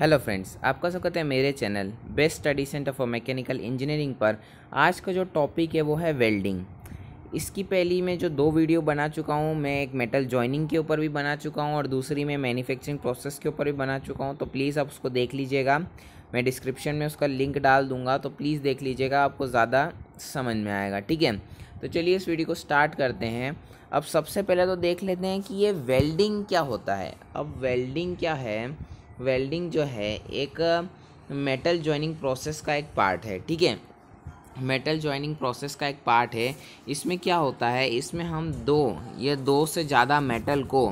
hello friends आपका स्वागत है मेरे channel best study centre for mechanical engineering पर आज का जो टॉपिक है वो है वेल्डिंग इसकी पहली मैं जो दो वीडियो बना चुका हूँ मैं एक मेटल जॉइनिंग के ऊपर भी बना चुका हूँ और दूसरी मैं मैन्युफैक्चरिंग प्रोसेस के ऊपर भी बना चुका हूँ तो प्लीज़ आप उसको देख लीजिएगा मैं डिस्क्रिप्शन में उसका लिंक डाल दूँगा तो प्लीज़ देख लीजिएगा आपको ज़्यादा समझ में आएगा ठीक है तो चलिए इस वीडियो को स्टार्ट करते हैं अब सबसे पहले तो देख लेते हैं कि ये वेल्डिंग क्या होता है अब वेल्डिंग क्या है वेल्डिंग जो है एक मेटल ज्वाइनिंग प्रोसेस का एक पार्ट है ठीक है मेटल ज्वाइनिंग प्रोसेस का एक पार्ट है इसमें क्या होता है इसमें हम दो या दो से ज़्यादा मेटल को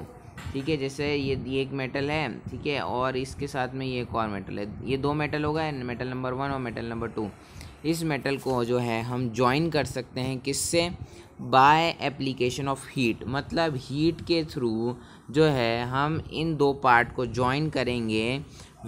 ठीक है जैसे ये ये एक मेटल है ठीक है और इसके साथ में ये एक और मेटल है ये दो मेटल होगा गए मेटल नंबर वन और मेटल नंबर टू इस मेटल को जो है हम ज्वाइन कर सकते हैं किससे बाय एप्लीकेशन ऑफ हीट मतलब हीट के थ्रू जो है हम इन दो पार्ट को ज्वाइन करेंगे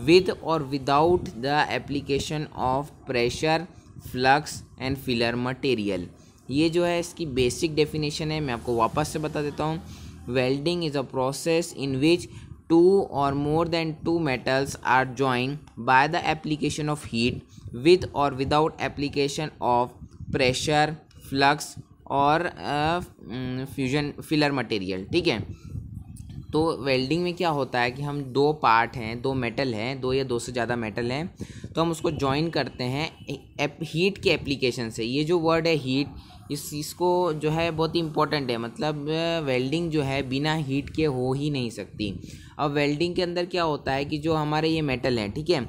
विद और without the application of pressure flux and filler material ये जो है इसकी बेसिक डेफिनेशन है मैं आपको वापस से बता देता हूँ welding is a process in which two or more than two metals are joined by the application of heat with or without application of pressure flux और फ्यूजन फिलर मटेरियल ठीक है तो वेल्डिंग में क्या होता है कि हम दो पार्ट हैं दो मेटल हैं दो या दो से ज़्यादा मेटल हैं तो हम उसको जॉइन करते हैं हीट के एप्लीकेशन से ये जो वर्ड है हीट इस इसको जो है बहुत ही इंपॉर्टेंट है मतलब वेल्डिंग जो है बिना हीट के हो ही नहीं सकती अब वेल्डिंग के अंदर क्या होता है कि जो हमारे ये मेटल हैं ठीक है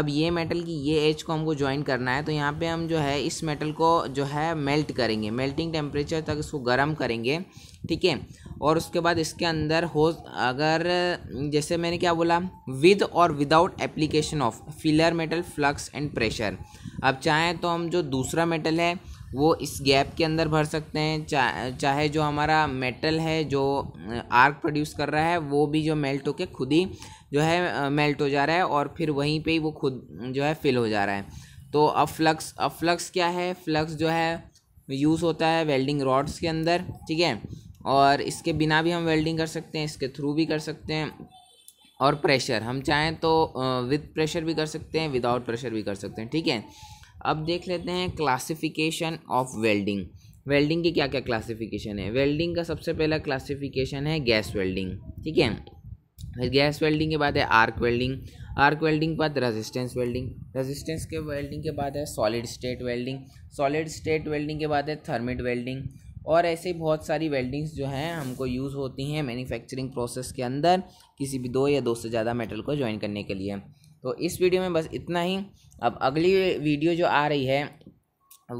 अब ये मेटल की ये एज को हमको ज्वाइन करना है तो यहाँ पे हम जो है इस मेटल को जो है मेल्ट करेंगे मेल्टिंग टेम्परेचर तक इसको गर्म करेंगे ठीक है और उसके बाद इसके अंदर हो अगर जैसे मैंने क्या बोला विद और without application of filler metal flux and pressure अब चाहें तो हम जो दूसरा मेटल है वो इस गैप के अंदर भर सकते हैं चा, चाहे जो हमारा मेटल है जो आर्क प्रोड्यूस कर रहा है वो भी जो मेल्ट होके खुद ही जो है मेल्ट हो जा रहा है और फिर वहीं पे ही वो खुद जो है फिल हो जा रहा है तो अब फ्लक्स अब फ्लक्स क्या है फ्लक्स जो है यूज़ होता है वेल्डिंग रॉड्स के अंदर ठीक है और इसके बिना भी हम वेल्डिंग कर सकते हैं इसके थ्रू भी कर सकते हैं और प्रेशर हम चाहें तो विद प्रेशर भी कर सकते हैं विदाउट प्रेशर भी कर सकते हैं ठीक है अब देख लेते हैं क्लासिफिकेशन ऑफ वेल्डिंग वेल्डिंग की क्या क्या क्लासिफिकेशन है वेल्डिंग का सबसे पहला क्लासिफिकेशन है गैस वेल्डिंग ठीक है फिर गैस वेल्डिंग के बाद है आर्क वेल्डिंग आर्क वेल्डिंग के बाद रेजिस्टेंस वेल्डिंग रेजिस्टेंस के वेल्डिंग के बाद है solid state welding solid state welding के बाद है थर्मिट वेल्डिंग और ऐसे बहुत सारी वेल्डिंग्स जो हैं हमको यूज़ होती हैं मैन्युफैक्चरिंग प्रोसेस के अंदर किसी भी दो या दो से ज़्यादा मेटल को ज्वाइन करने के लिए तो इस वीडियो में बस इतना ही अब अगली वीडियो जो आ रही है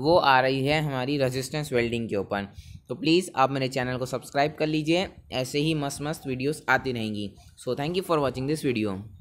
वो आ रही है हमारी रेजिस्टेंस वेल्डिंग के ऊपर तो प्लीज़ आप मेरे चैनल को सब्सक्राइब कर लीजिए ऐसे ही मस्त मस्त वीडियोस आती रहेंगी so thank you for watching this video